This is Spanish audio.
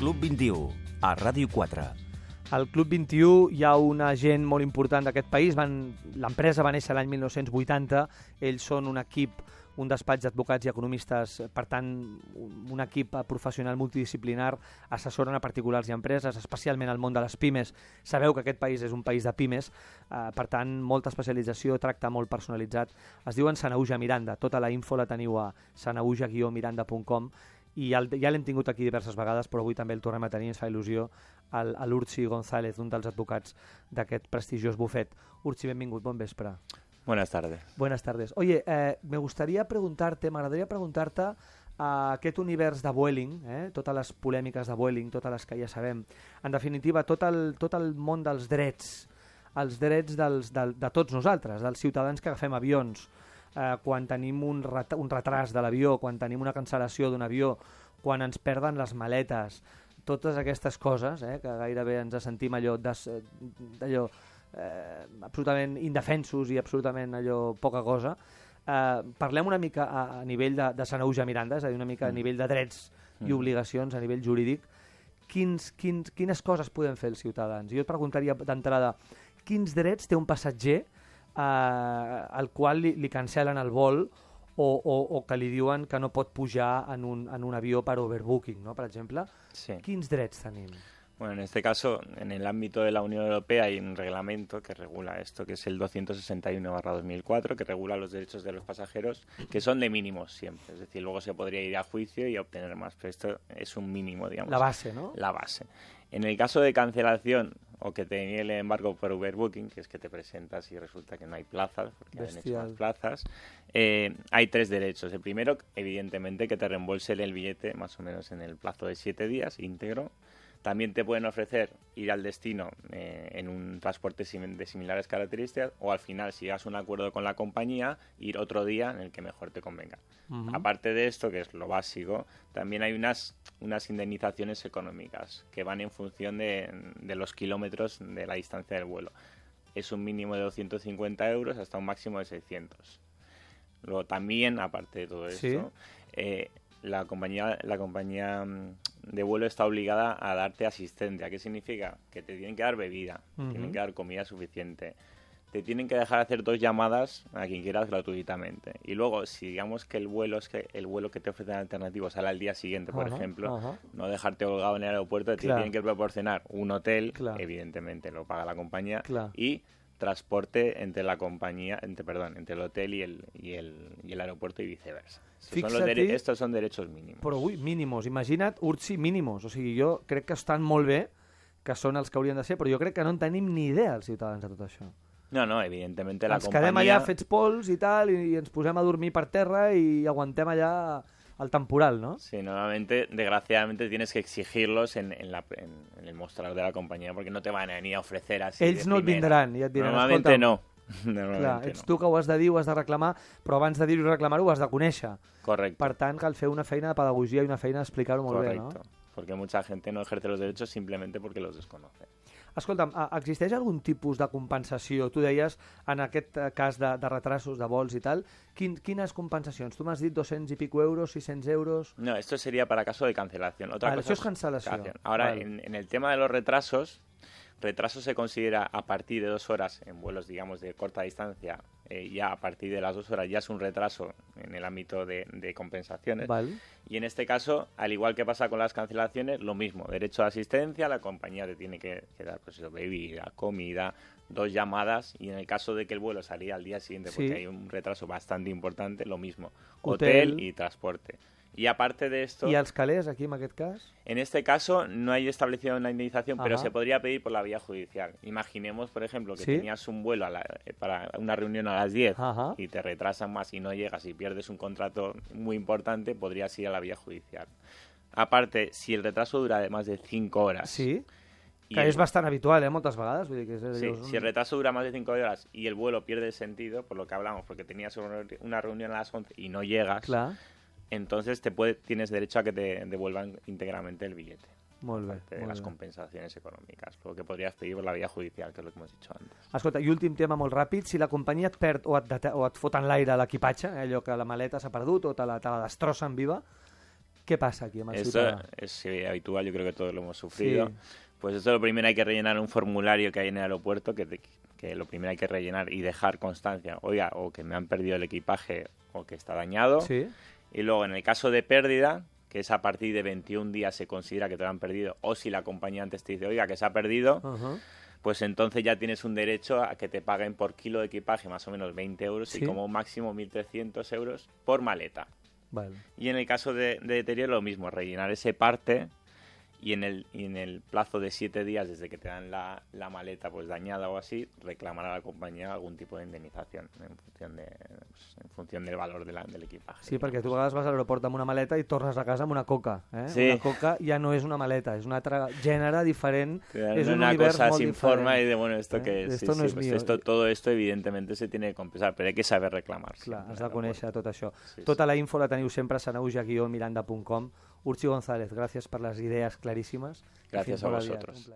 Club 21, a Ràdio 4. Al Club 21 hi ha una gent molt important d'aquest país. L'empresa va néixer l'any 1980. Ells són un equip un despatx d'advocats i economistes, per tant, un equip professional multidisciplinar, assessoren a particulars i empreses, especialment al món de les pimes. Sabeu que aquest país és un país de pimes, eh, per tant, molta especialització, tracte molt personalitzat. Es diuen Sanauja Miranda, tota la info la teniu a sanauja-miranda.com i el, ja l'hem tingut aquí diverses vegades, però avui també el tornem a tenir, ens fa il·lusió, a l'Urxi González, un dels advocats d'aquest prestigiós bufet. Urxi, benvingut, bon vespre. Buenas tardes. Buenas tardes. Oye, eh, me gustaría preguntarte, m'agradaria preguntar-te a aquest univers de Vueling, eh, totes les polèmiques de Vueling, totes les que ja sabem, en definitiva, tot el, tot el món dels drets, els drets dels, del, de tots nosaltres, dels ciutadans que agafem avions, eh, quan tenim un, ret un retras de l'avió, quan tenim una cancel·lació d'un avió, quan ens perden les maletes, totes aquestes coses, eh, que gairebé ens sentim allò, des, allò eh, absolutament indefensos i absolutament allò poca cosa, eh, parlem una mica a, a nivell de, de Sanauja Miranda, és a dir, una mica a mm. nivell de drets mm. i obligacions, a nivell jurídic, quins, quins, quines coses podem fer els ciutadans? Jo et preguntaria d'entrada, quins drets té un passatger eh, al qual li, li cancel·len el vol o, o, o que li diuen que no pot pujar en un, en un avió per overbooking, ¿no? per exemple. Sí. Quins drets tenim? Bueno, en este caso, en el ámbito de la Unión Europea hay un reglamento que regula esto, que es el 261-2004, que regula los derechos de los pasajeros, que son de mínimos siempre. Es decir, luego se podría ir a juicio y obtener más, pero esto es un mínimo, digamos. La base, ¿no? La base. En el caso de cancelación, o que te niegue el embargo por Booking, que es que te presentas y resulta que no hay plazas, porque han plazas. Eh, hay tres derechos. El primero, evidentemente, que te reembolsen el billete más o menos en el plazo de siete días íntegro. También te pueden ofrecer ir al destino eh, en un transporte de similares características o al final, si llegas a un acuerdo con la compañía, ir otro día en el que mejor te convenga. Aparte de esto, que es lo básico, también hay unas, unas indemnizaciones económicas que van en función de, los kilómetros de la distancia del vuelo. Es un mínimo de 250 euros hasta un máximo de 600. Luego también, aparte de todo esto, eh, la compañía, la compañía mm, de vuelo está obligada a darte asistencia. ¿Qué significa? Que te tienen que dar bebida, tienen que dar comida suficiente. Te tienen que dejar hacer dos llamadas a quien quieras gratuitamente. Y luego, si digamos que el vuelo es que el vuelo que te ofrecen alternativo sale al día siguiente, por ejemplo, no dejarte holgado en el aeropuerto, te tienen que proporcionar un hotel, evidentemente lo paga la compañía, y transporte entre la compañía, entre, perdón, entre el hotel y el, y el, y el aeropuerto y viceversa. Estos son, estos són derechos mínimos. Però ui, mínimos, imagina't, urtsi, mínimos. O sigui, jo crec que estan molt bé, que són els que haurien de ser, però jo crec que no en tenim ni idea els ciutadans de tot això. No, no, evidentment la ens companyia... Ens quedem allà fets pols i tal, i, i ens posem a dormir per terra i aguantem allà al temporal, ¿no? Sí, normalmente, desgraciadamente, tienes que exigirlos en, en, la, en, en el mostrador de la compañía porque no te van a venir a ofrecer así. Ells no et vindran, ja et diran. Normalmente no. Normalment Clar, ets no. tu que ho has de dir, ho has de reclamar, però abans de dir-ho i reclamar-ho ho has de conèixer. Correcte. Per tant, cal fer una feina de pedagogia i una feina d'explicar-ho molt Correcto. bé, no? Correcte, porque mucha gente no ejerce los derechos simplemente porque los desconoce. Escolta'm, eh, existeix algun tipus de compensació? Tu deies, en aquest eh, cas de, de retrasos, de vols i tal, quin, quines compensacions? Tu m'has dit 200 i pico euros, 600 euros... No, esto sería para caso de cancelación. Otra vale, cosa això es cancelación. cancelación. Ahora, vale. en, en el tema de los retrasos, Retraso se considera a partir de dos horas en vuelos, digamos, de corta distancia. Eh, ya a partir de las dos horas ya es un retraso en el ámbito de, compensaciones. Y en este caso, al igual que pasa con las cancelaciones, lo mismo. Derecho de asistencia, la compañía te tiene que, dar pues, eso, bebida, comida, dos llamadas. Y en el caso de que el vuelo salía al día siguiente, porque hay un retraso bastante importante, lo mismo. Hotel y transporte. Y aparte de esto... ¿Y a aquí en aquest En este caso no hay establecido una indemnización, pero se podría pedir por la vía judicial. Imaginemos, por ejemplo, que tenías un vuelo eh, para una reunión a las 10 y te retrasan más y no llegas y pierdes un contrato muy importante, podrías ir a la vía judicial. Aparte, si el retraso dura más de 5 horas... Sí. que es bastante habitual, ¿eh? montas vagadas. Eh, sí, si el retraso dura más de 5 horas y el vuelo pierde sentido, por lo que hablamos, porque tenías una reunión a las 11 y no llegas... Claro entonces te tienes derecho a que te devuelvan íntegramente el billete. Muy bien. Las compensaciones económicas. Lo que podrías pedir por la vía judicial, que es lo que hemos dicho antes. Escolta, último último tema muy rápido. si la compañía et perd o et, o et el en a eh, que la maleta se ha perdido, o te la, te la viva, ¿qué pasa aquí amb el Eso Es habitual, yo creo que todos lo hemos sufrido. Pues eso lo primero hay que rellenar un formulario que hay en el aeropuerto, que, que lo primero hay que rellenar y dejar constancia, oiga, o que me han perdido el equipaje o que está dañado. Sí y luego, en el caso de pérdida, que es a partir de 21 días se considera que te lo han perdido, o si la compañía antes te dice, oiga, que se ha perdido, pues entonces ya tienes un derecho a que te paguen por kilo de equipaje más o menos 20 euros y como máximo 1.300 euros por maleta. Vale. Y en el caso de, de, deterioro, lo mismo, rellenar ese parte y en el, en el plazo de siete días desde que te dan la, la, maleta pues dañada o así, reclamar a la compañía algún tipo de indemnización en función, de, pues, en función del valor del equipaje. Sí, porque tú pagas vas al aeropuerto con una maleta y tornas a casa con una coca. Eh? Una coca ya no es una maleta, es una traga es diferente es una cosa sin forma y de, bueno, esto eh? que... Esto no pues mío. todo esto evidentemente se tiene que compensar, pero hay que saber reclamar. Claro, has de conocer todo tota la info la tenéis siempre a sanauja Urchi González, gracias por las ideas clarísimas. Gracias a vosotros.